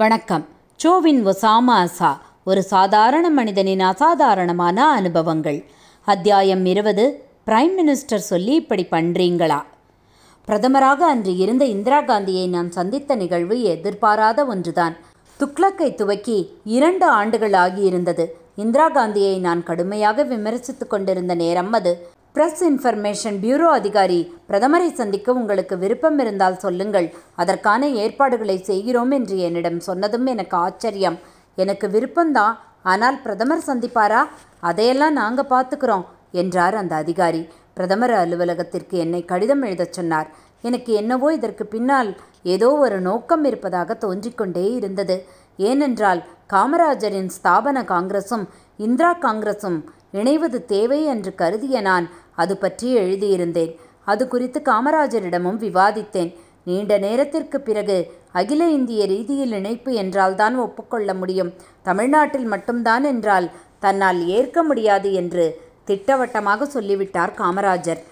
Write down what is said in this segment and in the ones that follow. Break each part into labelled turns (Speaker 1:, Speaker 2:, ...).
Speaker 1: வணக்கம் சோவின் ஒசாமா அசா ஒரு சாதாரண மனிதனின் அசாதாரணமான அனுபவங்கள் அத்தியாயம் இருபது பிரைம் மினிஸ்டர் சொல்லி இப்படி பண்ணுறீங்களா பிரதமராக அன்று இருந்த இந்திரா காந்தியை நான் சந்தித்த நிகழ்வு எதிர்பாராத ஒன்றுதான் துக்ளக்கை துவக்கி இரண்டு ஆண்டுகள் ஆகியிருந்தது இந்திரா காந்தியை நான் கடுமையாக விமர்சித்து கொண்டிருந்த நேரம் அது பிரஸ் இன்ஃபர்மேஷன் பியூரோ அதிகாரி பிரதமரை சந்திக்க உங்களுக்கு விருப்பம் இருந்தால் சொல்லுங்கள் அதற்கான ஏற்பாடுகளை செய்கிறோம் என்று என்னிடம் சொன்னதும் எனக்கு ஆச்சரியம் எனக்கு விருப்பம்தான் ஆனால் பிரதமர் சந்திப்பாரா அதையெல்லாம் நாங்கள் பார்த்துக்கிறோம் என்றார் அந்த அதிகாரி பிரதமர் அலுவலகத்திற்கு என்னை கடிதம் எழுதச் சொன்னார் எனக்கு என்னவோ இதற்கு பின்னால் ஏதோ ஒரு நோக்கம் இருப்பதாக தோன்றிக்கொண்டே இருந்தது ஏனென்றால் காமராஜரின் ஸ்தாபன காங்கிரசும் இந்திரா காங்கிரஸும் இணைவது தேவை என்று கருதிய நான் அது பற்றி எழுதியிருந்தேன் அது குறித்து காமராஜரிடமும் விவாதித்தேன் நீண்ட நேரத்திற்கு பிறகு அகில இந்திய ரீதியில் இணைப்பு என்றால்தான் ஒப்புக்கொள்ள முடியும் தமிழ்நாட்டில் மட்டும்தான் என்றால் தன்னால் ஏற்க முடியாது என்று திட்டவட்டமாக சொல்லிவிட்டார் காமராஜர்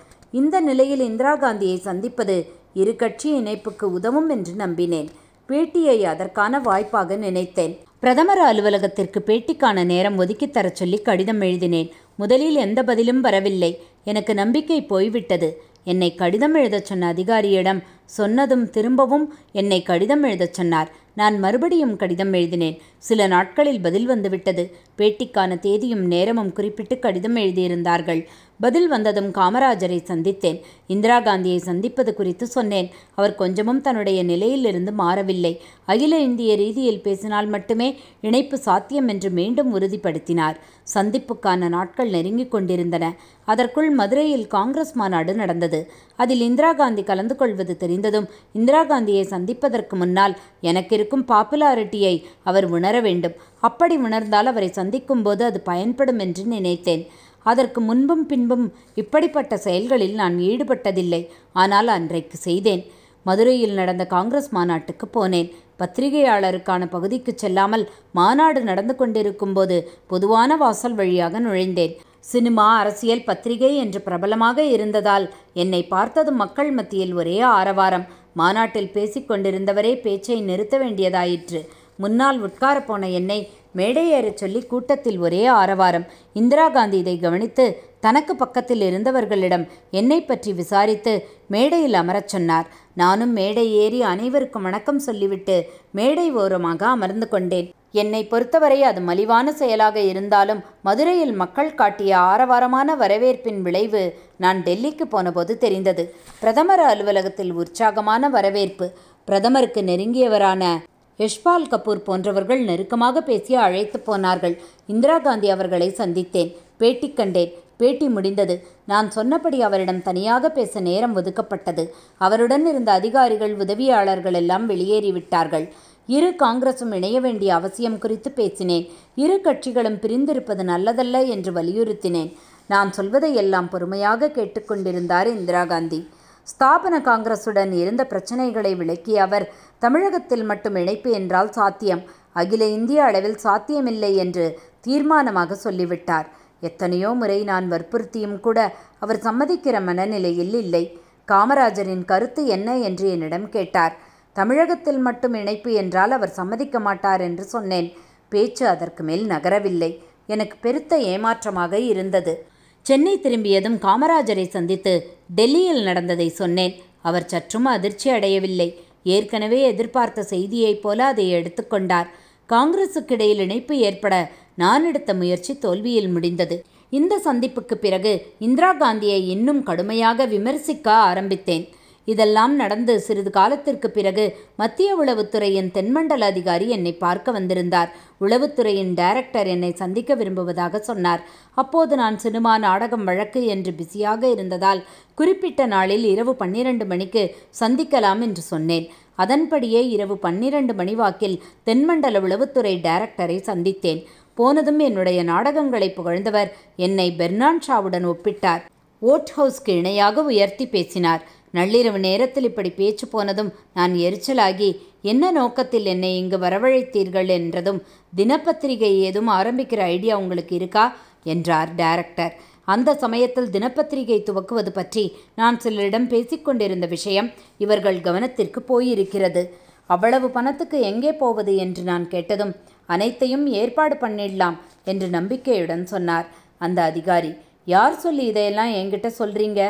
Speaker 1: இந்த நிலையில் இந்திரா காந்தியை சந்திப்பது இரு கட்சி இணைப்புக்கு உதவும் என்று நம்பினேன் பேட்டியை அதற்கான வாய்ப்பாக நினைத்தேன் பிரதமர் அலுவலகத்திற்கு பேட்டிக்கான நேரம் ஒதுக்கித்தரச் சொல்லி கடிதம் எழுதினேன் முதலில் எந்த பதிலும் வரவில்லை எனக்கு நம்பிக்கை போய்விட்டது என்னை கடிதம் எழுதச் சொன்ன அதிகாரியிடம் சொன்னதும் திரும்பவும் என்னை கடிதம் எழுதச் சொன்னார் நான் மறுபடியும் கடிதம் எழுதினேன் சில நாட்களில் பதில் வந்துவிட்டது பேட்டிக்கான தேதியும் நேரமும் குறிப்பிட்டு கடிதம் எழுதியிருந்தார்கள் பதில் வந்ததும் காமராஜரை சந்தித்தேன் இந்திரா காந்தியை சந்திப்பது குறித்து சொன்னேன் அவர் கொஞ்சமும் தன்னுடைய நிலையிலிருந்து மாறவில்லை அகில இந்திய ரீதியில் பேசினால் மட்டுமே இணைப்பு சாத்தியம் என்று மீண்டும் உறுதிப்படுத்தினார் சந்திப்புக்கான நாட்கள் நெருங்கிக் கொண்டிருந்தன அதற்குள் மதுரையில் காங்கிரஸ் மாநாடு நடந்தது அதில் இந்திரா காந்தி கலந்து கொள்வது தெரிந்ததும் இந்திரா காந்தியை சந்திப்பதற்கு முன்னால் எனக்கு இருக்கும் பாப்புலாரிட்டியை அவர் உணர வேண்டும் அப்படி உணர்ந்தால் அவரை சந்திக்கும்போது அது பயன்படும் என்று நினைத்தேன் அதற்கு முன்பும் பின்பும் இப்படிப்பட்ட செயல்களில் நான் ஈடுபட்டதில்லை ஆனால் அன்றைக்கு செய்தேன் மதுரையில் நடந்த காங்கிரஸ் மாநாட்டுக்கு போனேன் பத்திரிகையாளருக்கான பகுதிக்கு செல்லாமல் மாநாடு நடந்து கொண்டிருக்கும்போது பொதுவான வாசல் வழியாக நுழைந்தேன் சினிமா அரசியல் பத்திரிகை என்று பிரபலமாக இருந்ததால் என்னை பார்த்ததும் மக்கள் மத்தியில் ஒரே ஆரவாரம் மாநாட்டில் பேசிக்கொண்டிருந்தவரே பேச்சை நிறுத்த வேண்டியதாயிற்று முன்னால் உட்காரப்போன என்னை மேடையேறச் சொல்லி கூட்டத்தில் ஒரே ஆரவாரம் இந்திரா காந்தி இதை கவனித்து தனக்கு பக்கத்தில் இருந்தவர்களிடம் என்னை பற்றி விசாரித்து மேடையில் அமரச் சொன்னார் நானும் மேடை ஏறி அனைவருக்கும் வணக்கம் சொல்லிவிட்டு மேடை ஓரமாக அமர்ந்து கொண்டேன் என்னை பொறுத்தவரை அது மலிவான செயலாக இருந்தாலும் மதுரையில் மக்கள் காட்டிய ஆரவாரமான வரவேற்பின் விளைவு நான் டெல்லிக்கு போனபோது தெரிந்தது பிரதமர் அலுவலகத்தில் உற்சாகமான வரவேற்பு பிரதமருக்கு நெருங்கியவரான யஷ்பால் கபூர் போன்றவர்கள் நெருக்கமாக பேசி அழைத்து போனார்கள் இந்திரா காந்தி அவர்களை சந்தித்தேன் பேட்டி கண்டேன் பேட்டி முடிந்தது நான் சொன்னபடி அவரிடம் தனியாக பேச நேரம் ஒதுக்கப்பட்டது அவருடன் இருந்த அதிகாரிகள் உதவியாளர்கள் எல்லாம் வெளியேறிவிட்டார்கள் இரு காங்கிரசும் இணைய வேண்டிய அவசியம் குறித்து பேசினேன் இரு கட்சிகளும் பிரிந்திருப்பது நல்லதல்ல என்று வலியுறுத்தினேன் நான் சொல்வதை எல்லாம் பொறுமையாக கேட்டுக்கொண்டிருந்தார் இந்திரா காந்தி ஸ்தாபன காங்கிரசுடன் இருந்த பிரச்சனைகளை விளக்கிய அவர் தமிழகத்தில் மட்டும் இணைப்பு என்றால் சாத்தியம் அகில இந்திய அளவில் சாத்தியமில்லை என்று தீர்மானமாக சொல்லிவிட்டார் எத்தனையோ முறை நான் வற்புறுத்தியும் கூட அவர் சம்மதிக்கிற மனநிலையில் இல்லை காமராஜரின் கருத்து என்ன என்று என்னிடம் கேட்டார் தமிழகத்தில் மட்டும் இணைப்பு என்றால் அவர் சம்மதிக்க மாட்டார் என்று சொன்னேன் பேச்சு அதற்கு மேல் நகரவில்லை எனக்கு பெருத்த ஏமாற்றமாக இருந்தது சென்னை திரும்பியதும் காமராஜரை சந்தித்து டெல்லியில் நடந்ததை சொன்னேன் அவர் சற்றும் அதிர்ச்சி அடையவில்லை ஏற்கனவே எதிர்பார்த்த செய்தியைப் போல அதை எடுத்துக்கொண்டார் காங்கிரசுக்கிடையில் இணைப்பு ஏற்பட நான் எடுத்த முயற்சி தோல்வியில் முடிந்தது இந்த சந்திப்புக்கு பிறகு இந்திரா காந்தியை இன்னும் கடுமையாக விமர்சிக்க ஆரம்பித்தேன் இதெல்லாம் நடந்து சிறிது காலத்திற்கு பிறகு மத்திய உளவுத்துறையின் தென்மண்டல அதிகாரி என்னை பார்க்க வந்திருந்தார் உளவுத்துறையின் டைரக்டர் என்னை சந்திக்க விரும்புவதாக சொன்னார் அப்போது நான் சினிமா நாடகம் வழக்கு என்று பிஸியாக இருந்ததால் குறிப்பிட்ட நாளில் இரவு பன்னிரண்டு மணிக்கு சந்திக்கலாம் என்று சொன்னேன் அதன்படியே இரவு பன்னிரண்டு மணிவாக்கில் தென்மண்டல உளவுத்துறை டைரக்டரை சந்தித்தேன் போனதும் என்னுடைய நாடகங்களை புகழ்ந்தவர் என்னை பெர்னான்ஷாவுடன் ஒப்பிட்டார் ஓட் ஹவுஸ்க்கு இணையாக உயர்த்தி பேசினார் நள்ளிரவு நேரத்தில் இப்படி பேச்சு போனதும் நான் எரிச்சலாகி என்ன நோக்கத்தில் என்னை இங்கு வரவழைத்தீர்கள் என்றதும் தினப்பத்திரிகை ஏதும் ஆரம்பிக்கிற ஐடியா உங்களுக்கு இருக்கா என்றார் டைரக்டர் அந்த சமயத்தில் தினப்பத்திரிகை துவக்குவது பற்றி நான் சிலரிடம் பேசிக்கொண்டிருந்த விஷயம் இவர்கள் கவனத்திற்கு போயிருக்கிறது அவ்வளவு பணத்துக்கு எங்கே போவது என்று நான் கேட்டதும் அனைத்தையும் ஏற்பாடு பண்ணிடலாம் என்று நம்பிக்கையுடன் சொன்னார் அந்த அதிகாரி யார் சொல்லி இதையெல்லாம் என்கிட்ட சொல்கிறீங்க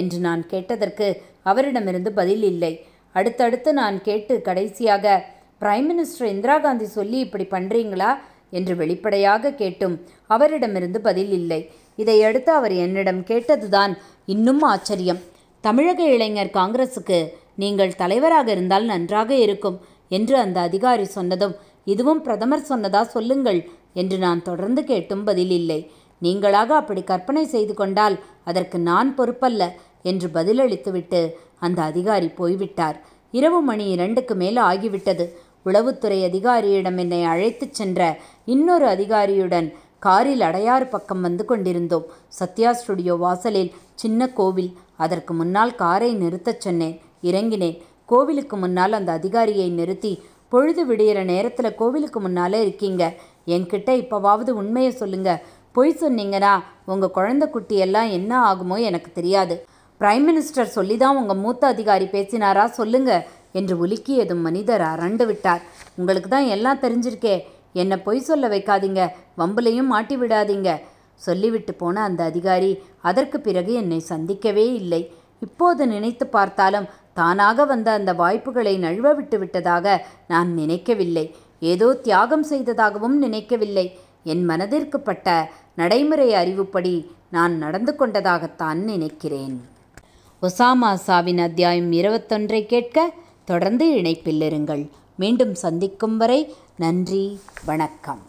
Speaker 1: என்று நான் கேட்டதற்கு அவரிடமிருந்து பதில் இல்லை அடுத்தடுத்து நான் கேட்டு கடைசியாக பிரைம் மினிஸ்டர் இந்திரா காந்தி சொல்லி இப்படி பண்ணுறீங்களா என்று வெளிப்படையாக கேட்டும் அவரிடமிருந்து பதில் இல்லை இதையடுத்து அவர் என்னிடம் கேட்டதுதான் இன்னும் ஆச்சரியம் தமிழக இளைஞர் காங்கிரஸுக்கு நீங்கள் தலைவராக இருந்தால் நன்றாக இருக்கும் என்று அந்த அதிகாரி சொன்னதும் இதுவும் பிரதமர் சொன்னதா சொல்லுங்கள் என்று நான் தொடர்ந்து கேட்டும் பதில் இல்லை நீங்களாக அப்படி கற்பனை செய்து கொண்டால் அதற்கு நான் பொறுப்பல்ல என்று பதிலளித்துவிட்டு அந்த அதிகாரி போய்விட்டார் இரவு மணி இரண்டுக்கு மேல் ஆகிவிட்டது உளவுத்துறை அதிகாரியிடம் என்னை அழைத்துச் சென்ற இன்னொரு அதிகாரியுடன் காரில் அடையாறு பக்கம் வந்து கொண்டிருந்தோம் சத்யா ஸ்டுடியோ வாசலில் சின்ன கோவில் அதற்கு முன்னால் காரை நிறுத்தச் சொன்னேன் இறங்கினேன் கோவிலுக்கு முன்னால் அந்த அதிகாரியை நிறுத்தி பொழுது விடுகிற நேரத்தில் கோவிலுக்கு முன்னாலே இருக்கீங்க என்கிட்ட இப்போவாவது உண்மையை சொல்லுங்கள் பொய் சொன்னீங்கன்னா உங்கள் குழந்த குட்டியெல்லாம் என்ன ஆகுமோ எனக்கு தெரியாது பிரைம் மினிஸ்டர் சொல்லி தான் உங்கள் மூத்த அதிகாரி பேசினாரா சொல்லுங்க என்று உலுக்கியதும் மனிதர் அரண்டு விட்டார் உங்களுக்கு தான் எல்லாம் தெரிஞ்சிருக்கே என்னை பொய் சொல்ல வைக்காதீங்க வம்புலையும் மாட்டி விடாதீங்க சொல்லிவிட்டு போன அந்த அதிகாரி அதற்கு பிறகு என்னை சந்திக்கவே இல்லை இப்போது நினைத்து பார்த்தாலும் தானாக வந்த அந்த வாய்ப்புகளை நழுவ விட்டு விட்டதாக நான் நினைக்கவில்லை ஏதோ தியாகம் செய்ததாகவும் நினைக்கவில்லை என் மனதிற்கு பட்ட நடைமுறை அறிவுப்படி நான் நடந்து கொண்டதாகத்தான் நினைக்கிறேன் ஒசாமா சாவின் அத்தியாயம் இருபத்தொன்றை கேட்க தொடர்ந்து இணைப்பில் இருங்கள் மீண்டும் சந்திக்கும் வரை நன்றி வணக்கம்